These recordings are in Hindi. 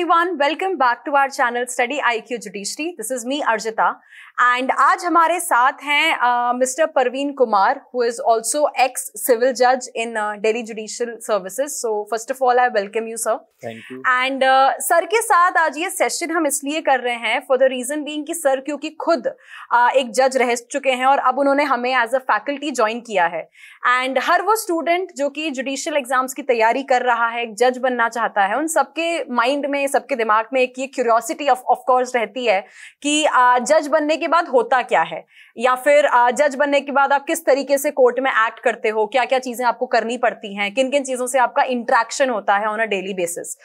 everyone, welcome back to our channel Study IQ Judiciary. This is me Arjita and आज हमारे साथ हैं mister Parveen Kumar who is also ex civil जज in Delhi judicial services so first of all I welcome you sir and sir के साथ आज ये सेशन हम इसलिए कर रहे हैं फॉर द रीज़न बींग कि सर क्योंकि खुद uh, एक जज रह चुके हैं और अब उन्होंने हमें एज अ फैकल्टी ज्वाइन किया है एंड हर वो स्टूडेंट जो कि जुडिशियल एग्जाम्स की तैयारी कर रहा है एक जज बनना चाहता है उन सबके माइंड में सबके दिमाग में एक ये क्यूरियोसिटी ऑफ कोर्स रहती है कि uh, जज बनने के बाद होता क्या है या फिर जज बनने के बाद आप किस तरीके से कोर्ट में एक्ट करते हो क्या क्या चीजें आपको करनी पड़ती हैं किन किन चीजों से आपका इंट्रैक्शन होता है on a daily basis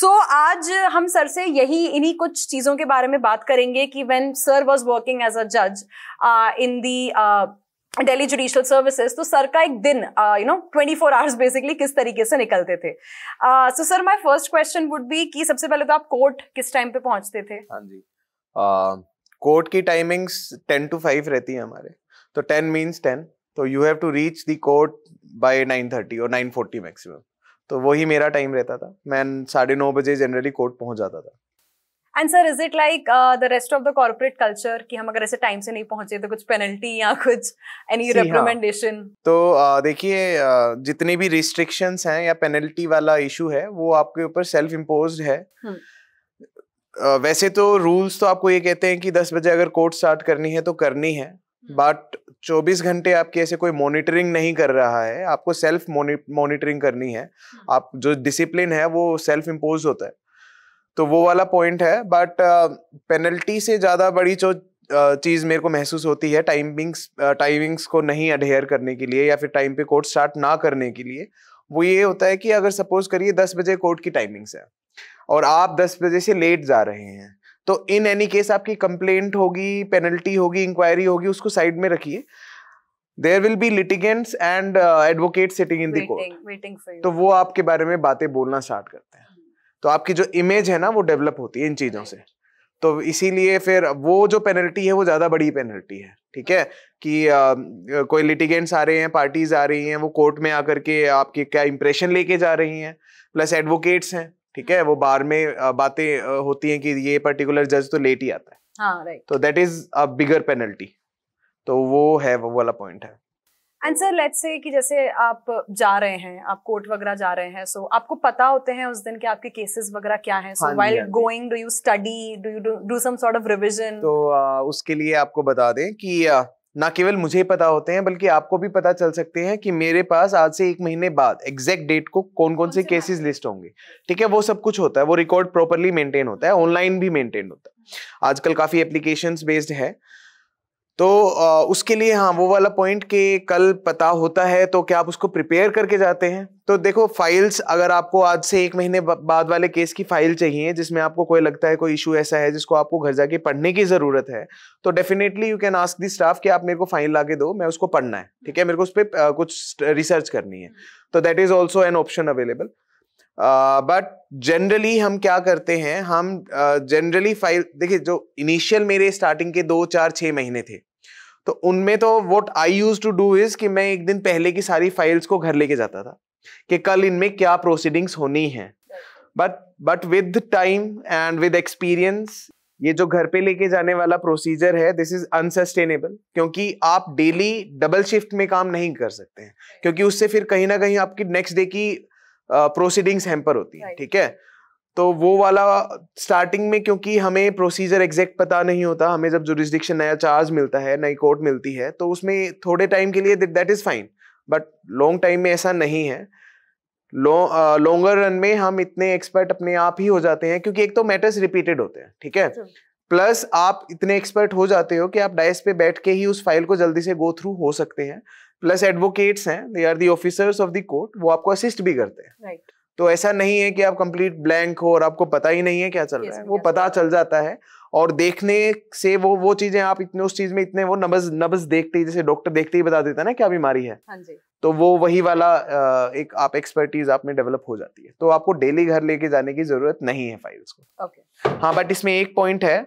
so आज हम सर से यही इन्हीं कुछ चीजों के बारे में बात करेंगे कि when sir was working as a जज in the Delhi judicial services तो सर का एक दिन you know twenty four hours basically किस तरीके से निकलते थे so sir my first question would be कि सबसे पहले तो आप कोर्ट किस टाइम पे पहुंचते थे हाँ जी uh, कोर्ट की टाइमिंग्स टेन टू फाइव रहती है हमारे तो टेन मीन्स टेन तो you have to reach the court by nine thirty और नाइन फोर्टी मैक्सिमम तो वही मेरा टाइम रहता था मैं साढ़े नौ बजे जनरली कोर्ट पहुंच जाता था and sir is it like the rest of the corporate culture कि हम अगर ऐसे टाइम से नहीं पहुंचे तो कुछ पेनल्टी या कुछ एनी रिकमेंडेशन हाँ। तो uh, देखिए uh, जितने भी रिस्ट्रिक्शंस हैं या पेनल्टी वाला इशू है वो आपके ऊपर सेल्फ इम्पोज है hmm. वैसे तो रूल्स तो आपको ये कहते हैं कि दस बजे अगर कोर्ट स्टार्ट करनी है तो करनी है हम्म। बट 24 घंटे आपके ऐसे कोई मॉनिटरिंग नहीं कर रहा है आपको सेल्फ मॉनिटरिंग करनी है हम्म। आप जो डिसिप्लिन है वो सेल्फ इम्पोज होता है तो वो वाला पॉइंट है बट पेनल्टी से ज़्यादा बड़ी जो चीज़ मेरे को महसूस होती है टाइमिंग्स टाइमिंग्स को नहीं अडेयर करने के लिए या फिर टाइम पे कोर्ट स्टार्ट ना करने के लिए वो ये होता है कि अगर सपोज करिए दस बजे कोर्ट की टाइमिंग्स है और आप दस बजे से लेट जा रहे हैं तो इन एनी केस आपकी कंप्लेंट होगी पेनल्टी होगी इंक्वायरी होगी उसको साइड में रखिए there will be litigants and advocate sitting in the court तो वो आपके बारे में बातें बोलना स्टार्ट करते हैं तो आपकी जो इमेज है ना वो डेवलप होती है इन चीजों से तो इसीलिए फिर वो जो पेनल्टी है वो ज्यादा बड़ी पेनल्टी है ठीक है कि आ, कोई लिटिगेंट्स आ रहे हैं पार्टीज आ रही हैं वो कोर्ट में आकर के आपके क्या इंप्रेशन लेके जा रही हैं प्लस एडवोकेट्स हैं ठीक है हम्म। वो बार में बातें होती हैं कि ये पर्टिकुलर जज तो लेट ही आता है राइट हाँ, तो that is a bigger penalty तो वो है वो वाला पॉइंट है एंड सर लेट्स से कि जैसे आप जा रहे हैं आप कोर्ट वगैरह जा रहे हैं सो so आपको पता होते हैं उस दिन के आपके केसेस वगैरह क्या हैं so while going do you study do you do some sort of revision तो आ, उसके लिए आपको बता दें कि ना केवल मुझे ही पता होते हैं बल्कि आपको भी पता चल सकते हैं कि मेरे पास आज से एक महीने बाद एग्जैक्ट डेट को कौन कौन से केसेस लिस्ट होंगे ठीक है वो सब कुछ होता है वो रिकॉर्ड प्रॉपरली मेंटेन होता है ऑनलाइन भी मेंटेन होता है आजकल काफ़ी एप्लीकेशंस बेस्ड है तो उसके लिए हाँ वो वाला पॉइंट कि कल पता होता है तो क्या आप उसको प्रिपेयर करके जाते हैं तो देखो फाइल्स अगर आपको आज से एक महीने बाद वाले केस की फाइल चाहिए जिसमें आपको कोई लगता है कोई इशू ऐसा है जिसको आपको घर जाके पढ़ने की ज़रूरत है तो definitely you can ask the staff कि आप मेरे को फाइल ला के दो मैं उसको पढ़ना है ठीक है मेरे को उस पर कुछ रिसर्च करनी है तो that is also an option available but uh, generally हम क्या करते हैं हम जनरली फाइल देखिए जो इनिशियल मेरे स्टार्टिंग के दो चार छः महीने थे तो उनमें तो what I use to do is कि मैं एक दिन पहले की सारी फाइल्स को घर लेके जाता था कि कल इनमें क्या प्रोसीडिंग्स होनी है but but with time and with experience ये जो घर पे लेके जाने वाला प्रोसीजर है दिस इज अनसस्टेनेबल क्योंकि आप डेली डबल शिफ्ट में काम नहीं कर सकते हैं क्योंकि उससे फिर कहीं ना कहीं आपकी नेक्स्ट डे की प्रोसीडिंग्स हेम्पर होती है ठीक है तो वो वाला स्टार्टिंग में क्योंकि हमें प्रोसीजर एग्जैक्ट पता नहीं होता हमें जब जुरिस्डिक्शन नया चार्ज मिलता है नई कोर्ट मिलती है तो उसमें थोड़े टाइम के लिए that is fine but long time में ऐसा नहीं है लॉन्गर रन में हम इतने एक्सपर्ट अपने आप ही हो जाते हैं क्योंकि एक तो मैटर्स रिपीटेड होते हैं ठीक है प्लस आप इतने एक्सपर्ट हो जाते हो कि आप डाइस पे बैठ के ही उस फाइल को जल्दी से गो थ्रू हो सकते हैं प्लस एडवोकेट्स हैं they are the officers of the court वो आपको असिस्ट भी करते हैं राइट right. तो ऐसा नहीं है कि आप कंप्लीट ब्लैंक हो और आपको पता ही नहीं है क्या चल रहा है वो पता चल जाता है और देखने से वो वो चीजें आप इतने उस चीज में इतने वो नब्ज नब्ज देखते ही जैसे डॉक्टर देखते ही बता देता है ना क्या बीमारी है हाँ जी तो वो वही वाला एक आप एक्सपर्टीज आप में डेवलप हो जाती है तो आपको डेली घर लेके जाने की जरूरत नहीं है फाइल्स को ओके हाँ बट इसमें एक पॉइंट है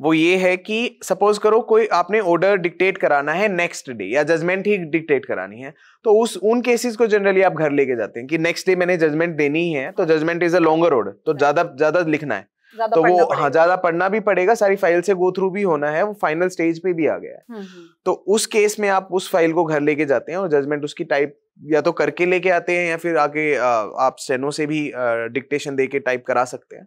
वो ये है कि सपोज करो कोई आपने ऑर्डर डिक्टेट कराना है नेक्स्ट डे या जजमेंट ही डिक्टेट करानी है तो उस उन केसेस को जनरली आप घर लेके जाते हैं कि नेक्स्ट डे मैंने जजमेंट देनी है तो judgment is a longer order तो ज्यादा ज्यादा लिखना है तो वो हाँ ज्यादा पढ़ना भी पड़ेगा सारी फाइल से गो थ्रू भी होना है वो फाइनल स्टेज पे भी आ गया है हम्म, हम्म। तो उस केस में आप उस फाइल को घर लेके जाते हैं और जजमेंट उसकी टाइप या तो करके लेके आते हैं या फिर आगे आप सेनो से भी डिक्टेशन दे के टाइप करा सकते हैं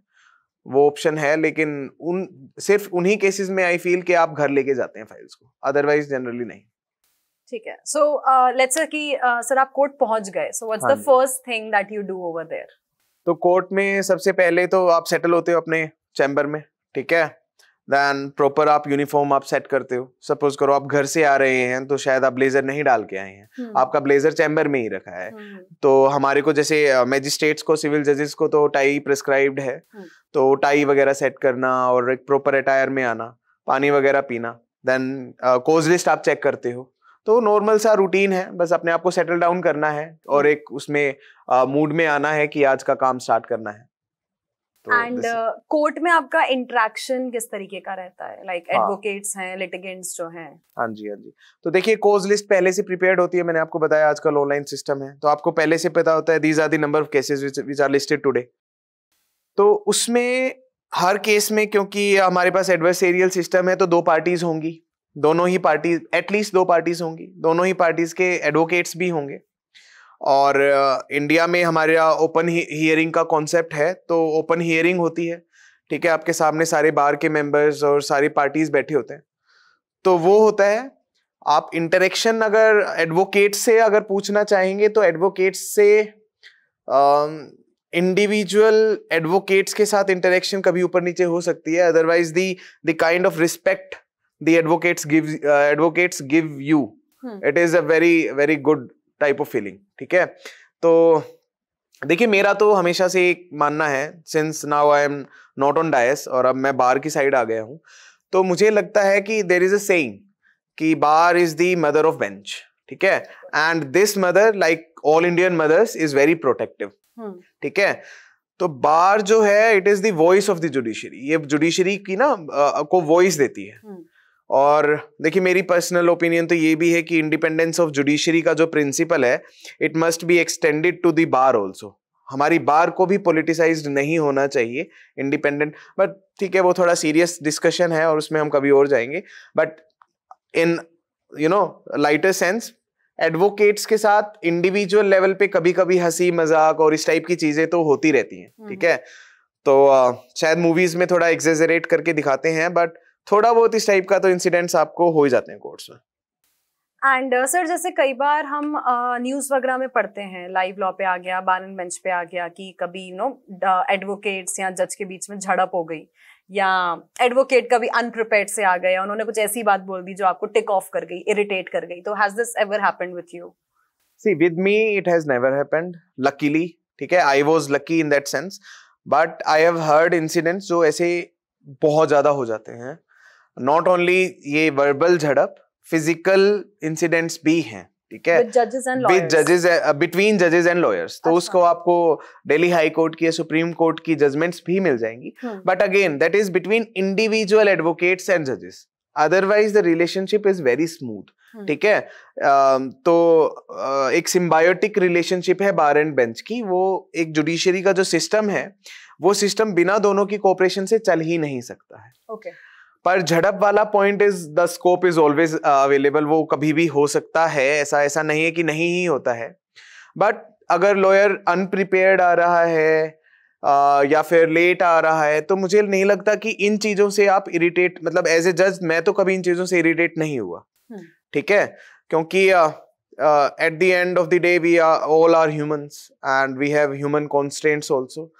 वो ऑप्शन है लेकिन उन सिर्फ उन्हीं केसेस में आई फील कि आप घर लेके जाते हैं फाइल्स को अदरवाइज जनरली नहीं ठीक है सो लेट्स से कि सर uh, आप कोर्ट पहुंच गए so what's the first thing that you do over there तो कोर्ट में सबसे पहले तो आप सेटल होते हो अपने चैम्बर में ठीक है देन प्रॉपर आप यूनिफॉर्म आप सेट करते हो सपोज करो आप घर से आ रहे हैं तो शायद आप ब्लेजर नहीं डाल के आए हैं हम्म। आपका ब्लेजर चैम्बर में ही रखा है हम्म। तो हमारे को जैसे मैजिस्ट्रेट्स को सिविल जजेस को तो टाई प्रिस्क्राइब्ड है हम्म। तो टाई वगैरह सेट करना और एक प्रॉपर अटायर में आना पानी वगैरह पीना देन कोज लिस्ट आप चेक करते हो तो नॉर्मल सा रूटीन है बस अपने आप को सेटल डाउन करना है और एक उसमें मूड में आना है कि आज का काम स्टार्ट करना है एंड तो कोर्ट uh, में आपका इंट्रैक्शन किस तरीके का रहता है लाइक हाँ। एडवोकेट्स हैं लिटिगेंट्स जो हैं हाँ जी हाँ जी तो देखिए कोज लिस्ट पहले से प्रिपेयर्ड होती है मैंने आपको बताया आजकल ऑनलाइन सिस्टम है तो आपको पहले से पता होता है these are the number of cases which are listed today तो उसमें हर केस में क्योंकि हमारे पास एडवर्सेरियल सिस्टम है तो दो पार्टीज होंगी दोनों ही पार्टीज एटलीस्ट दो पार्टीज होंगी दोनों ही पार्टीज के एडवोकेट्स भी होंगे और इंडिया में हमारे यहाँ ओपन हियरिंग का कॉन्सेप्ट है तो ओपन हियरिंग होती है ठीक है आपके सामने सारे बार के मेंबर्स और सारी पार्टीज बैठे होते हैं तो वो होता है आप इंटरेक्शन अगर एडवोकेट से अगर पूछना चाहेंगे तो एडवोकेट से इंडिविजुअल एडवोकेट्स के साथ इंटरेक्शन कभी ऊपर नीचे हो सकती है otherwise the the kind of respect the advocates give advocates give you hmm. It is a very very good type of feeling ठीक है तो देखिए मेरा तो हमेशा से एक मानना है since now I am not on dais और अब मैं बार की साइड आ गया हूँ तो मुझे लगता है कि देर इज अ सेइंग कि bar is the mother of bench ठीक है and this mother like all Indian mothers is very protective ठीक है तो बार जो है it is the voice of the judiciary ये जुडिशरी की ना को वॉइस देती है hmm. और देखिए मेरी पर्सनल ओपिनियन तो ये भी है कि इंडिपेंडेंस ऑफ जुडिशरी का जो प्रिंसिपल है it must be extended to the bar also हमारी बार को भी पोलिटिसाइज नहीं होना चाहिए इंडिपेंडेंट बट ठीक है वो थोड़ा सीरियस डिस्कशन है और उसमें हम कभी और जाएंगे but in you know lighter sense advocates के साथ इंडिविजुअल लेवल पे कभी कभी हंसी मजाक और इस टाइप की चीजें तो होती रहती हैं ठीक हम्म। है तो शायद मूवीज में थोड़ा एग्जेजरेट करके दिखाते हैं बट थोड़ा बहुत इस टाइप का तो इंसिडेंट्स आपको हो ही जाते हैं कोर्ट्स में एंड सर uh, जैसे कई बार हम न्यूज़ uh, वगैरह में पढ़ते हैं लाइव लॉ पे आ गया बारन बेंच पे आ गया कि कभी यू नो एडवोकेट्स या जज के बीच में झड़प हो गई या एडवोकेट कभी अनप्रिपेयर्ड से आ गया उन्होंने कुछ ऐसी बात बोल दी जो आपको टिक ऑफ कर गई इरिटेट कर गई तो has this ever happened with you see with me it has never happened luckily ठीक है I was lucky in that sense but I have heard incidents जो ऐसे बहुत ज़्यादा हो जाते हैं नॉट ओनली ये वर्बल झड़प फिजिकल इंसिडेंट्स भी हैं ठीक है विद जजेस बिटवीन जजेस एंड लॉयर्स तो उसको आपको दिल्ली हाई कोर्ट की या सुप्रीम कोर्ट की जजमेंट्स भी मिल जाएंगी but again that is between individual advocates and जजेस otherwise the relationship is very smooth ठीक है um, तो uh, एक सिम्बायोटिक रिलेशनशिप है बार एंड बेंच की वो एक जुडिशरी का जो सिस्टम है वो सिस्टम बिना दोनों की कोऑपरेशन से चल ही नहीं सकता है ओके okay. पर झड़प वाला point is the scope is always available वो कभी भी हो सकता है ऐसा ऐसा नहीं है कि नहीं ही होता है बट अगर लॉयर अनप्रिपेयर्ड आ रहा है आ, uh, या फिर लेट आ रहा है तो मुझे नहीं लगता कि इन चीज़ों से आप इरिटेट मतलब एज ए जज मैं तो कभी इन चीज़ों से इरिटेट नहीं हुआ हम्म। ठीक है क्योंकि at the end of the day we are all are humans and we have human constants also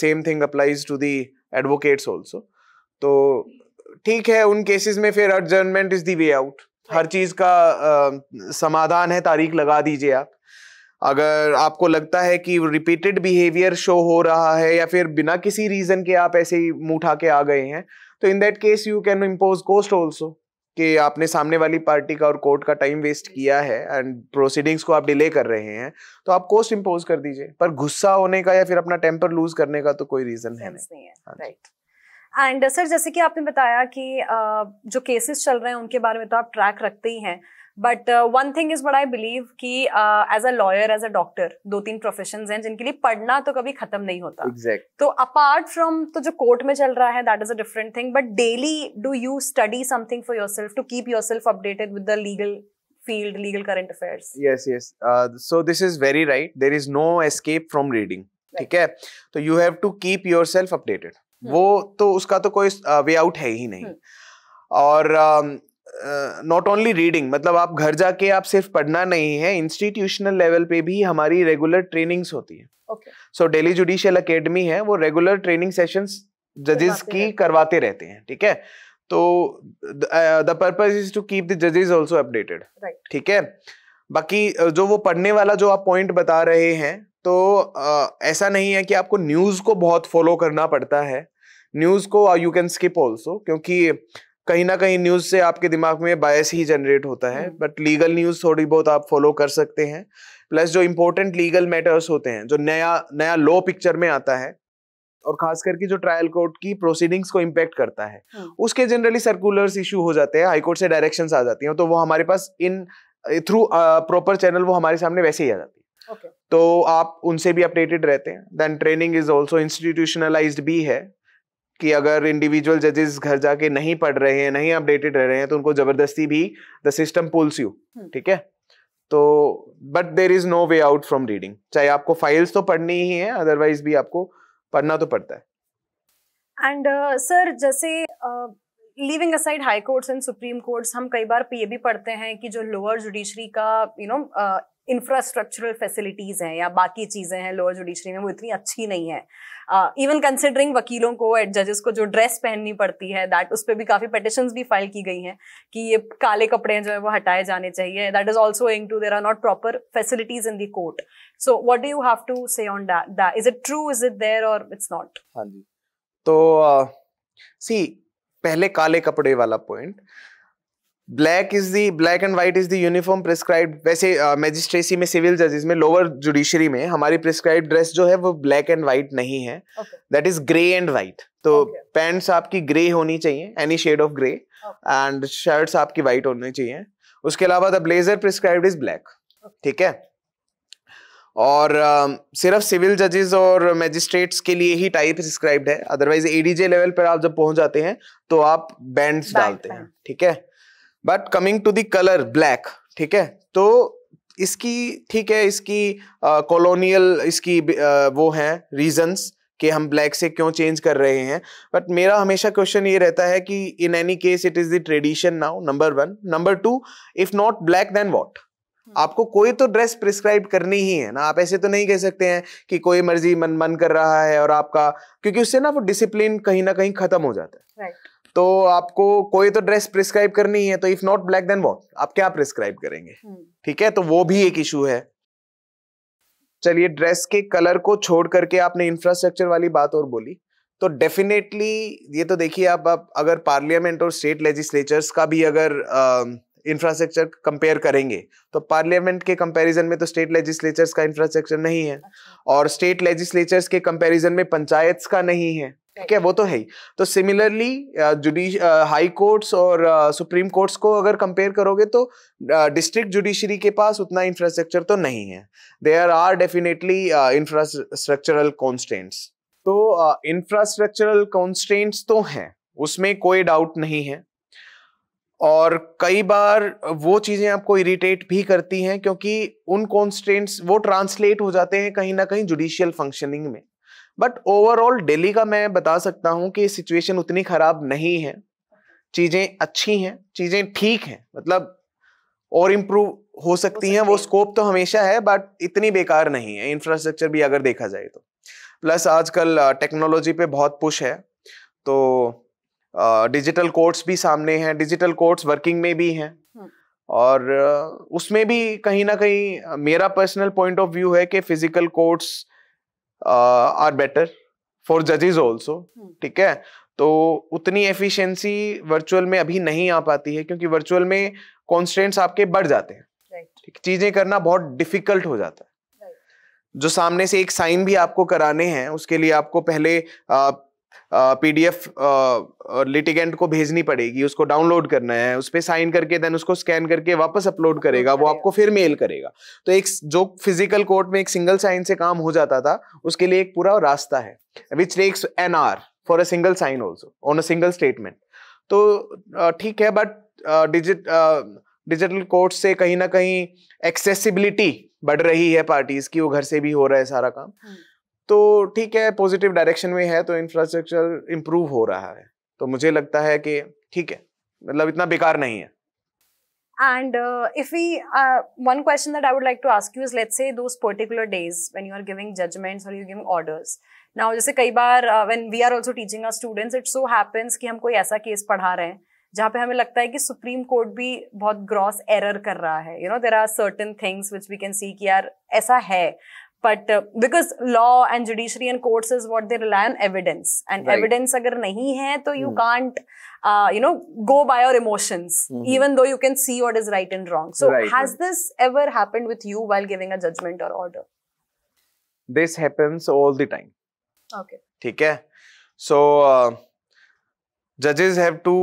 same thing applies to the advocates also तो ठीक है उन केसेस में फिर adjournment is the way out हर चीज का आ, समाधान है तारीख लगा दीजिए आप अगर आपको लगता है कि रिपीटेड बिहेवियर शो हो रहा है या फिर बिना किसी रीजन के आप ऐसे ही मुंह उठा के आ गए हैं तो in that case you can impose cost also कि आपने सामने वाली पार्टी का और कोर्ट का टाइम वेस्ट किया है एंड प्रोसीडिंग्स को आप डिले कर रहे हैं तो आप कोस्ट इम्पोज कर दीजिए पर गुस्सा होने का या फिर अपना टेम्पर लूज करने का तो कोई रीजन है नहीं राइट एंड सर uh, जैसे कि आपने बताया कि uh, जो केसेस चल रहे हैं उनके बारे में तो आप ट्रैक रखते ही हैं but one thing is but I believe कि as a lawyer as a doctor दो तीन प्रोफेशन हैं जिनके लिए पढ़ना तो कभी खत्म नहीं होता exactly. तो अपार्ट फ्रॉम तो जो कोर्ट में चल रहा है that is a different thing but daily do you study something for your self to keep your self updated with the legal field legal current affair so this is very right there is no escape from reading ठीक है तो you have to keep your self updated वो हम्म। तो उसका तो कोई वे आउट है ही नहीं हम्म। और नॉट ओनली रीडिंग मतलब आप घर जाके आप सिर्फ पढ़ना नहीं है इंस्टीट्यूशनल लेवल पे भी हमारी रेगुलर ट्रेनिंग्स होती है सो डेली जुडिशियल अकेडमी है वो रेगुलर ट्रेनिंग सेशंस जजेस की करवाते रहते हैं ठीक है तो the purpose is to keep the जजेस ऑल्सो अपडेटेड ठीक है बाकी जो वो पढ़ने वाला जो आप पॉइंट बता रहे हैं तो आ, ऐसा नहीं है कि आपको न्यूज़ को बहुत फॉलो करना पड़ता है न्यूज़ को यू कैन स्किप ऑल्सो क्योंकि कहीं ना कहीं न्यूज़ से आपके दिमाग में बायस ही जनरेट होता है बट लीगल न्यूज़ थोड़ी बहुत आप फॉलो कर सकते हैं प्लस जो इम्पोर्टेंट लीगल मैटर्स होते हैं जो नया नया लॉ पिक्चर में आता है और खास करके जो ट्रायल कोर्ट की प्रोसीडिंग्स को इम्पेक्ट करता है हम्म। उसके जनरली सर्कुलर्स इशू हो जाते हैं हाईकोर्ट से डायरेक्शंस आ जाती हैं तो वो हमारे पास इन थ्रू प्रॉपर चैनल वो हमारे सामने वैसे ही आ जाती है okay. तो आप उनसे भी अपडेटेड रहते हैं then training is also institutionalise भी है कि अगर इंडिविजुअल जजेस घर जाके नहीं पढ़ रहे हैं नहीं अपडेटेड रह रहे हैं तो उनको जबरदस्ती भी द सिस्टम पुल्स यू ठीक है तो but there is no way out from reading चाहे आपको फाइल्स तो पढ़नी ही है अदरवाइज भी आपको पढ़ना तो पड़ता है एंड सर uh, जैसे leaving aside high courts and supreme courts हम कई बार ये भी पढ़ते हैं कि जो लोअर जुडिशरी का you you know know, uh, infrastructural facilities हैं या बाकी चीज़ें हैं लोअर जुडिशरी में वो इतनी अच्छी नहीं है इवन uh, कंसिडरिंग वकीलों को एड जजेस को जो ड्रेस पहननी पड़ती है दैट उस पर भी काफ़ी पटिशन भी फाइल की गई हैं कि ये काले कपड़े हैं जो है वो हटाए जाने चाहिए that is also owing to there are not proper facilities in the court so what do you have to say on that is it true is it there और इट्स नॉट हाँ जी तो सी uh, पहले काले कपड़े वाला point black is the black and white is the uniform prescribe वैसे मैजिस्ट्रेसी uh, में सिविल जजेस में लोअर जुडिशरी में हमारी प्रिस्क्राइब ड्रेस जो है वो ब्लैक एंड व्हाइट नहीं है that is grey and white तो पैंट्स okay. आपकी ग्रे होनी चाहिए any shade of grey and shirts आपकी व्हाइट होनी चाहिए उसके अलावा the blazer prescribe is black ठीक है और uh, सिर्फ सिविल जजेस और मैजिस्ट्रेट्स के लिए ही टाइप प्रिस्क्राइब है अदरवाइज एडीजे लेवल पर आप जब पहुंच जाते हैं तो आप बैंड्स डालते हैं ठीक है but coming to the colour black ठीक है तो इसकी ठीक है इसकी कॉलोनियल इसकी uh, वो है रीजंस कि हम ब्लैक से क्यों चेंज कर रहे हैं बट मेरा हमेशा क्वेश्चन ये रहता है कि in any case it is the tradition now number one number two if not black then what आपको कोई तो ड्रेस प्रिस्क्राइब करनी ही है ना आप ऐसे तो नहीं कह सकते हैं कि कोई मर्जी मन मन कर रहा है और आपका क्योंकि उससे ना वो डिसिप्लिन कहीं ना कहीं खत्म हो जाता है right. तो आपको कोई तो ड्रेस प्रिस्क्राइब करनी है तो if not black then what आप क्या प्रिस्क्राइब करेंगे hmm. ठीक है तो वो भी एक इशू है चलिए ड्रेस के कलर को छोड़ करके आपने इंफ्रास्ट्रक्चर वाली बात और बोली तो डेफिनेटली ये तो देखिए आप, आप अगर पार्लियामेंट और स्टेट लेजिस्लेचर्स का भी अगर इंफ्रास्ट्रक्चर कंपेयर करेंगे तो पार्लियामेंट के कंपैरिजन में तो स्टेट लेजिस्लेचर्स का इंफ्रास्ट्रक्चर नहीं है अच्छा। और स्टेट लेजिस्लेचर्स के कंपैरिजन में पंचायत्स का नहीं है ठीक है वो तो है ही तो सिमिलरली जुडिश हाई कोर्ट्स और सुप्रीम कोर्ट्स को अगर कंपेयर करोगे तो डिस्ट्रिक्ट जुडिशरी के पास उतना इंफ्रास्ट्रक्चर तो नहीं है there are definitely infrastructural constants तो इंफ्रास्ट्रक्चरल uh, कॉन्स्टेंट्स तो हैं उसमें कोई डाउट नहीं है और कई बार वो चीज़ें आपको इरिटेट भी करती हैं क्योंकि उन कॉन्स्टेंट्स वो ट्रांसलेट हो जाते हैं कहीं ना कहीं जुडिशियल फंक्शनिंग में बट ओवरऑल दिल्ली का मैं बता सकता हूँ कि सिचुएशन उतनी खराब नहीं है चीज़ें अच्छी हैं चीज़ें ठीक हैं मतलब और इम्प्रूव हो सकती हैं वो स्कोप तो हमेशा है बट इतनी बेकार नहीं है इंफ्रास्ट्रक्चर भी अगर देखा जाए तो प्लस आजकल टेक्नोलॉजी पे बहुत पुश है तो डिजिटल कोर्ट्स भी सामने हैं डिजिटल कोर्ट्स वर्किंग में भी हैं हाँ। और उसमें भी कहीं ना कहीं मेरा पर्सनल पॉइंट ऑफ व्यू है कि physical courts are better for जजेज ऑल्सो ठीक है तो उतनी एफिशिएंसी वर्चुअल में अभी नहीं आ पाती है क्योंकि वर्चुअल में कॉन्स्टेंट्स आपके बढ़ जाते हैं right. चीजें करना बहुत डिफिकल्ट हो जाता है right. जो सामने से एक साइन भी आपको कराने हैं उसके लिए आपको पहले आ, uh, पीडीएफ लिटिगेंट को भेजनी पड़ेगी उसको डाउनलोड करना है उस पर साइन करके देन उसको स्कैन करके वापस अपलोड करेगा वो आपको फिर मेल करेगा तो एक जो फिजिकल कोर्ट में एक सिंगल साइन से काम हो जाता था उसके लिए एक पूरा रास्ता है which takes an hour for a single sign also on a single statement तो ठीक है बट डिजिट डिजिटल कोर्ट से कहीं ना कहीं एक्सेसिबिलिटी बढ़ रही है पार्टीज की वो घर से भी हो रहा है सारा काम हाँ। तो ठीक है पॉजिटिव डायरेक्शन में है तो इंफ्रास्ट्रक्चर इम्प्रूव हो रहा है तो मुझे लगता है कि ठीक है मतलब इतना बेकार नहीं है and uh, if we uh, one question that i would like to ask you is let's say those particular days when you are giving judgments or you're giving orders now जैसे कई बार uh, when we are also teaching our students it so happens कि हम कोई ऐसा केस पढ़ा रहे हैं जहाँ पे हमें लगता है कि सुप्रीम कोर्ट भी बहुत ग्रॉस एरर कर रहा है you know there are certain things which we can see कि यार ऐसा है but uh, because law and judiciary and courts is what they rely on evidence and right. evidence agar nahi hai to you hmm. can't uh, you know go by your emotions hmm. even though you can see what is right and wrong so has this ever happened with you while giving a judgment or order this happens all the time okay theek hai so uh, judges have to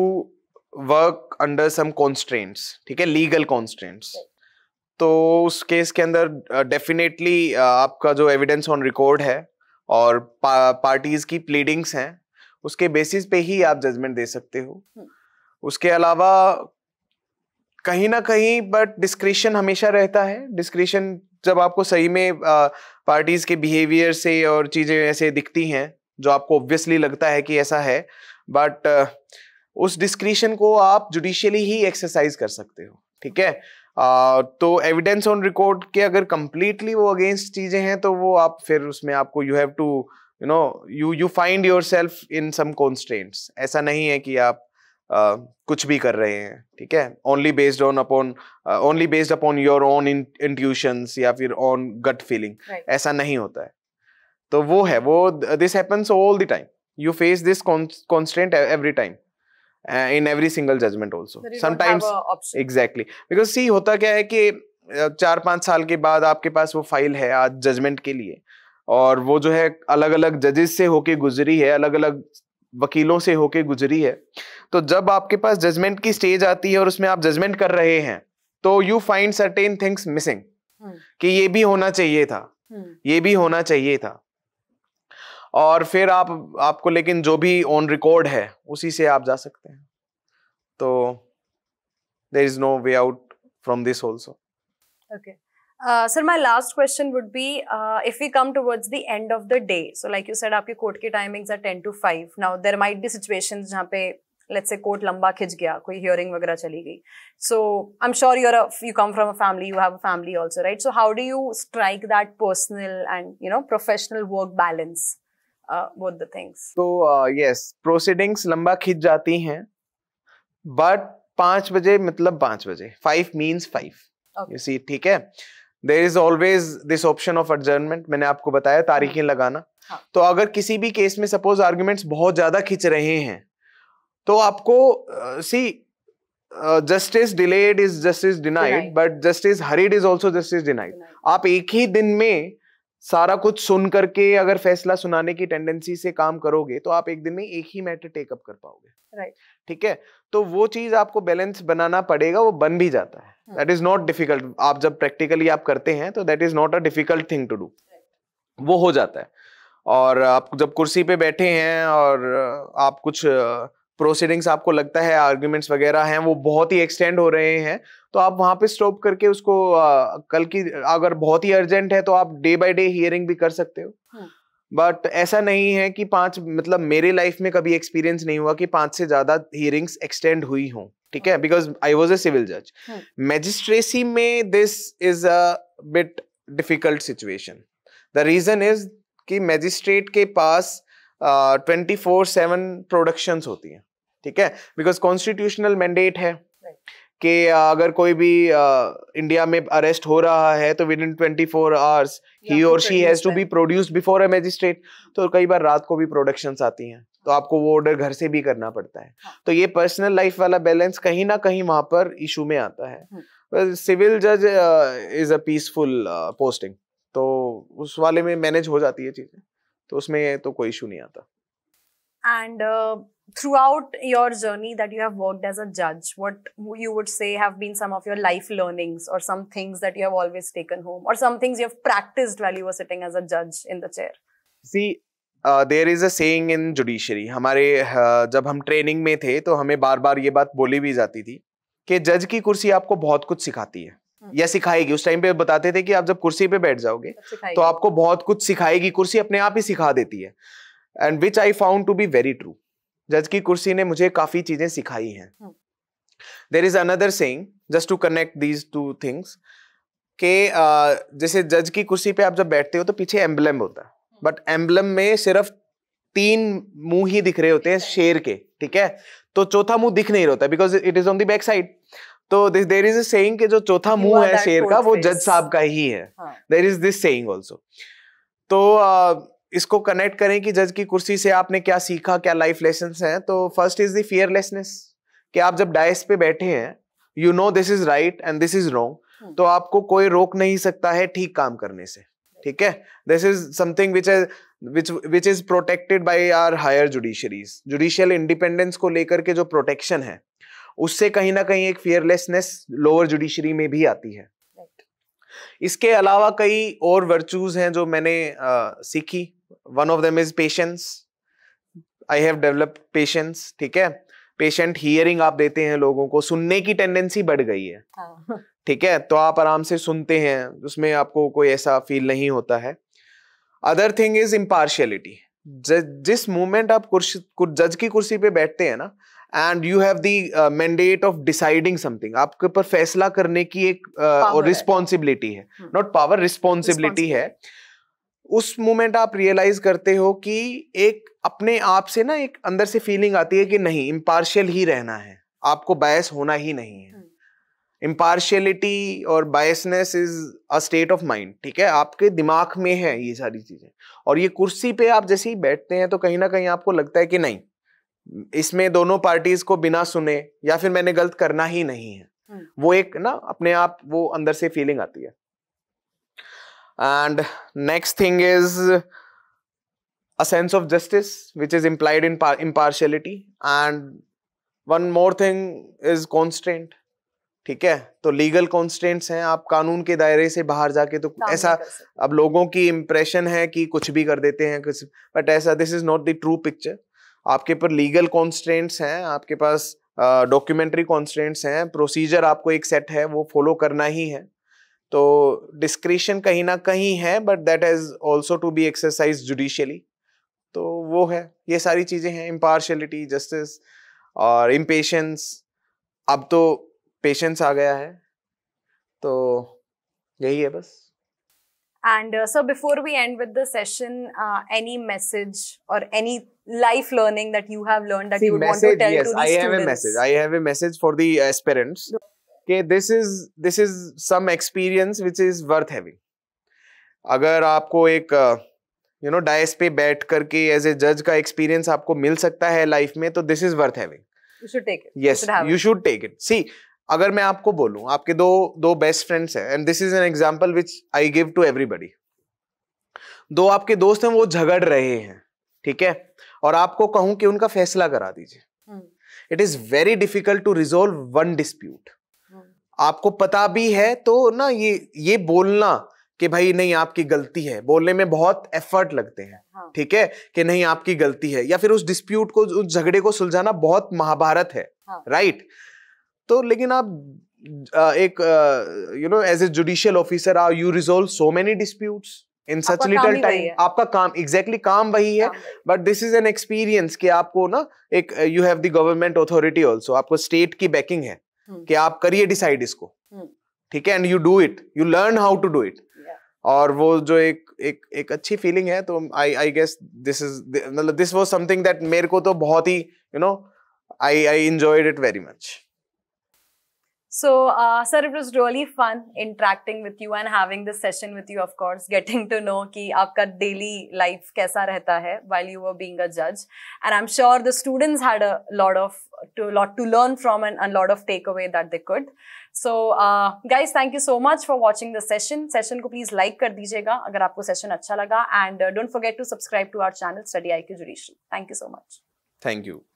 work under some constraints theek hai legal constraints तो उस केस के अंदर डेफिनेटली आपका जो एविडेंस ऑन रिकॉर्ड है और पा, पार्टीज की प्लीडिंग्स हैं उसके बेसिस पे ही आप जजमेंट दे सकते हो हम्म। उसके अलावा कहीं ना कहीं बट डिस्क्रिशन हमेशा रहता है डिस्क्रिशन जब आपको सही में पार्टीज के बिहेवियर से और चीज़ें ऐसे दिखती हैं जो आपको ऑब्वियसली लगता है कि ऐसा है बट उस डिस्क्रिशन को आप जुडिशियली ही एक्सरसाइज कर सकते हो ठीक है तो एविडेंस ऑन रिकॉर्ड के अगर कंप्लीटली वो अगेंस्ट चीज़ें हैं तो वो आप फिर उसमें आपको you have to you know you you find your self in some constants ऐसा नहीं है कि आप Uh, कुछ भी कर रहे हैं ठीक है only based on upon only based upon your own intuitions या फिर ऑन गट फीलिंग ऐसा नहीं होता है तो वो है वो this happens all the time you face this constant every time in every single judgment also sometimes exactly because see होता क्या है कि uh, चार पांच साल के बाद आपके पास वो फाइल है आज जजमेंट के लिए और वो जो है अलग अलग जजेस से होके गुजरी है अलग अलग वकीलों से होके गुजरी है तो जब आपके पास जजमेंट की स्टेज आती है और उसमें आप जजमेंट कर रहे हैं तो you find certain things missing कि ये भी होना चाहिए था हम्म। ये भी होना चाहिए था और फिर आप आपको लेकिन जो भी ऑन रिकॉर्ड है उसी से आप जा सकते हैं तो there is no way out from this also sir my last question would be if you come towards the end of the day so like you said आपके कोर्ट की timings are ten to five now there might be situation जहाँ पे लेट्स से कोर्ट लंबा खिंच गया कोई हियरिंग वगैरह चली गई so I am sure you're you come from a family you have a family also right so how do you strike that personal and you know professional work balance both the things तो यस प्रोसीडिंग्स लंबा खिंच जाती हैं बट पांच बजे मतलब पांच बजे five means five you see ठीक है there is always this option of adjournment मैंने आपको बताया तारीखें हाँ। लगाना हाँ. तो अगर किसी भी केस में सपोज आर्ग्यूमेंट्स बहुत ज्यादा खिंच रहे हैं तो आपको see justice delayed is justice denied but justice hurried is also justice denied आप एक ही दिन में सारा कुछ सुन करके अगर फैसला सुनाने की टेंडेंसी से काम करोगे तो आप एक दिन में एक ही मैटर टेकअप कर पाओगे राइट right. ठीक है तो वो चीज आपको बैलेंस बनाना पड़ेगा वो बन भी जाता है दैट इज नॉट डिफिकल्ट आप जब प्रैक्टिकली आप करते हैं तो that is not a difficult thing to do वो हो जाता है और आप जब कुर्सी पे बैठे हैं और आप कुछ प्रोसीडिंग्स आपको लगता है आर्ग्यूमेंट्स वगैरह हैं वो बहुत ही एक्सटेंड हो रहे हैं तो आप वहां पे स्टॉप करके उसको आ, कल की अगर बहुत ही अर्जेंट है तो आप डे बाय डे हियरिंग भी कर सकते हो बट हाँ। ऐसा नहीं है कि पांच मतलब मेरे लाइफ में कभी एक्सपीरियंस नहीं हुआ कि पांच से ज्यादा हियरिंग्स एक्सटेंड हुई हो ठीक है because I was a civil जज मैजिस्ट्रेसी में this is a bit difficult situation the reason is कि मैजिस्ट्रेट के पास ट्वेंटी फोर सेवन प्रोडक्शन होती हैं ठीक है बिकॉज कॉन्स्टिट्यूशनल मैंडेट है कि अगर कोई भी इंडिया में अरेस्ट हो रहा है तो within twenty four hours ही और she has to be produce before a magistrate तो कई बार रात को भी प्रोडक्शंस आती हैं तो आपको वो ऑर्डर घर से भी करना पड़ता है हाँ। तो ये पर्सनल लाइफ वाला बैलेंस कहीं ना कहीं वहां पर इशू में आता है सिविल जज इज अ पीसफुल पोस्टिंग तो उस वाले में मैनेज हो जाती है चीज़ें तो उसमें तो कोई इशू नहीं आता And uh, throughout your journey that you have worked as a judge, what you would say have been some of your life learnings or some things that you have always taken home or some things you have practiced while you were sitting as a judge in the chair? See, there is a saying in judiciary हमारे uh, जब हम ट्रेनिंग में थे तो हमें बार बार ये बात बोली भी जाती थी कि जज की कुर्सी आपको बहुत कुछ सिखाती है या सिखाएगी उस टाइम पे बताते थे कि आप जब कुर्सी पे बैठ जाओगे तो आपको बहुत कुछ सिखाएगी कुर्सी अपने आप ही सिखा देती है and which I found to be very true जज की कुर्सी ने मुझे काफ़ी चीज़ें सिखाई हैं there is another saying just to connect these two things के uh, जैसे जज की कुर्सी पे आप जब बैठते हो तो पीछे एम्बलम होता है बट hmm. एम्बलम में सिर्फ तीन मुंह ही दिख रहे होते हैं शेर के ठीक है तो चौथा मुंह दिख नहीं रहता because it is on the back side तो दिस देर इज सेइंग के जो चौथा मुंह है शेर का वो जज साहब का ही है there is this saying also तो uh, इसको कनेक्ट करें कि जज की कुर्सी से आपने क्या सीखा क्या लाइफ लेसन हैं तो फर्स्ट इज द फियरलेसनेस कि आप जब डाइस पे बैठे हैं you know this is right and this is wrong तो आपको कोई रोक नहीं सकता है ठीक काम करने से ठीक है this is something which is which which is protected by our higher judiciaries judicial independence को लेकर के जो प्रोटेक्शन है उससे कहीं ना कहीं एक फियरलेसनेस लोअर जुडिशरी में भी आती है right. इसके अलावा कई और वर्चूज हैं जो मैंने आ, सीखी one of them is patience I have developed patience ठीक है पेशेंट हियरिंग आप देते हैं लोगों को सुनने की टेंडेंसी बढ़ गई है हाँ। ठीक है तो आप आराम से सुनते हैं उसमें आपको कोई ऐसा फील नहीं होता है अदर थिंग इज इम्पार्शियलिटी जिस मोमेंट आप कुर्सी जज की कुर्सी पे बैठते हैं ना and you have the mandate of deciding something आपके ऊपर फैसला करने की एक रिस्पॉन्सिबिलिटी uh, है नॉट पावर रिस्पॉन्सिबिलिटी है हम्म। उस मोमेंट आप रियलाइज करते हो कि एक अपने आप से ना एक अंदर से फीलिंग आती है कि नहीं इम्पार्शियल ही रहना है आपको बायस होना ही नहीं है इम्पार्शियलिटी हम्म। और biasness is a state of mind ठीक है आपके दिमाग में है ये सारी चीजें और ये कुर्सी पे आप जैसे ही बैठते हैं तो कहीं ना कहीं आपको लगता है कि नहीं इसमें दोनों पार्टीज को बिना सुने या फिर मैंने गलत करना ही नहीं है हम्म। वो एक ना अपने आप वो अंदर से फीलिंग आती है and next thing is a sense of justice which is implied in impartiality and one more thing is constraint ठीक है तो लीगल कॉन्स्टेंट्स हैं आप कानून के दायरे से बाहर जाके तो ऐसा अब लोगों की इम्प्रेशन है कि कुछ भी कर देते हैं कुछ बट ऐसा this is not the true picture आपके पर लीगल कॉन्स्टेंट्स हैं आपके पास डॉक्यूमेंट्री uh, कॉन्स्टेंट्स हैं प्रोसीजर आपको एक सेट है वो फॉलो करना ही है तो डिस्क्रिशन कहीं ना कहीं है but that has also to be exercise judicially तो वो है ये सारी चीज़ें हैं इम्पार्शलिटी जस्टिस और इम्पेशंस अब तो पेशेंस आ गया है तो यही है बस And uh, so, before we end with the session, uh, any message or any life learning that you have learned that See, you would message, want to tell yes, to the I students? Yes, I have a message. I have a message for the aspirants. कि this is this is some experience which is worth having अगर आपको एक यू नो डाइस पे बैठ करके एज ए जज का एक्सपीरियंस आपको मिल सकता है लाइफ में तो this is worth having yes you should take it see अगर मैं आपको बोलूं आपके दो दो बेस्ट फ्रेंड्स हैं and this is an example which I give to everybody दो आपके दोस्त हैं वो झगड़ रहे हैं ठीक है और आपको कहूं कि उनका फैसला करा दीजिए it is very difficult to resolve one dispute आपको पता भी है तो ना ये ये बोलना कि भाई नहीं आपकी गलती है बोलने में बहुत एफर्ट लगते हैं हाँ। ठीक हाँ। है कि नहीं आपकी गलती है या फिर उस डिस्प्यूट को उस झगड़े को सुलझाना बहुत महाभारत है हाँ। राइट तो लेकिन आप एक you know as a judicial officer are you resolve so many disputes in such little time आपका काम एग्जैक्टली exactly, काम वही है but this is an experience कि आपको ना एक you have the government authority also आपको स्टेट की बैकिंग है हम्म। कि आप करिए डिसाइड इसको हम्म। ठीक है and you do it you learn how to do it और वो जो एक एक एक अच्छी फीलिंग है तो I I guess this is मतलब दिस वाज समथिंग दैट मेरे को तो बहुत ही you know I I enjoyed it very much So, uh, sir, it was really fun interacting with you and having this session with you. Of course, getting to know कि आपका daily life कैसा रहता while you were being a judge, and I'm sure the students had a lot of to lot to learn from and a lot of takeaway that they could. So, uh, guys, thank you so much for watching the session. Session please like कर दीजिएगा अगर आपको session अच्छा and uh, don't forget to subscribe to our channel Study IQ Judiciary. Thank you so much. Thank you.